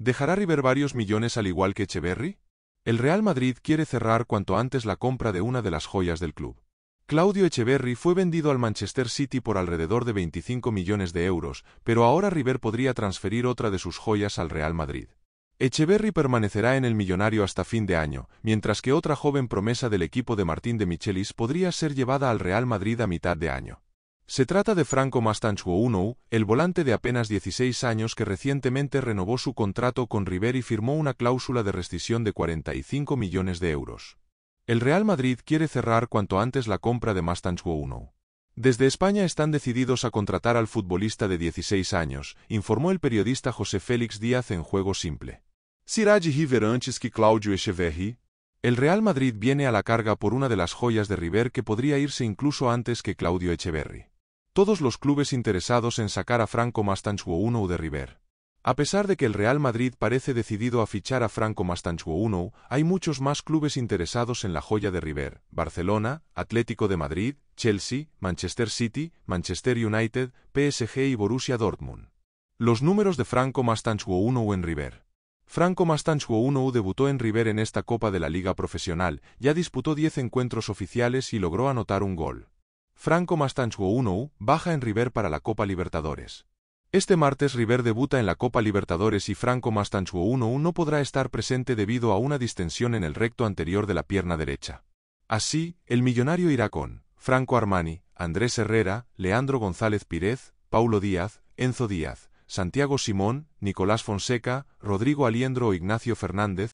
¿Dejará River varios millones al igual que Echeverry? El Real Madrid quiere cerrar cuanto antes la compra de una de las joyas del club. Claudio Echeverry fue vendido al Manchester City por alrededor de 25 millones de euros, pero ahora River podría transferir otra de sus joyas al Real Madrid. Echeverry permanecerá en el millonario hasta fin de año, mientras que otra joven promesa del equipo de Martín de Michelis podría ser llevada al Real Madrid a mitad de año. Se trata de Franco Uno, el volante de apenas 16 años que recientemente renovó su contrato con River y firmó una cláusula de rescisión de 45 millones de euros. El Real Madrid quiere cerrar cuanto antes la compra de uno Desde España están decididos a contratar al futbolista de 16 años, informó el periodista José Félix Díaz en Juego Simple. Sirá de River antes que Claudio Echeverri, el Real Madrid viene a la carga por una de las joyas de River que podría irse incluso antes que Claudio Echeverri todos los clubes interesados en sacar a Franco Uno de River. A pesar de que el Real Madrid parece decidido a fichar a Franco uno, hay muchos más clubes interesados en la joya de River, Barcelona, Atlético de Madrid, Chelsea, Manchester City, Manchester United, PSG y Borussia Dortmund. Los números de Franco u en River. Franco 1 debutó en River en esta Copa de la Liga Profesional, ya disputó 10 encuentros oficiales y logró anotar un gol. Franco 1U baja en River para la Copa Libertadores. Este martes River debuta en la Copa Libertadores y Franco 1U no podrá estar presente debido a una distensión en el recto anterior de la pierna derecha. Así, el millonario irá con Franco Armani, Andrés Herrera, Leandro González Pírez, Paulo Díaz, Enzo Díaz, Santiago Simón, Nicolás Fonseca, Rodrigo Aliendro o Ignacio Fernández,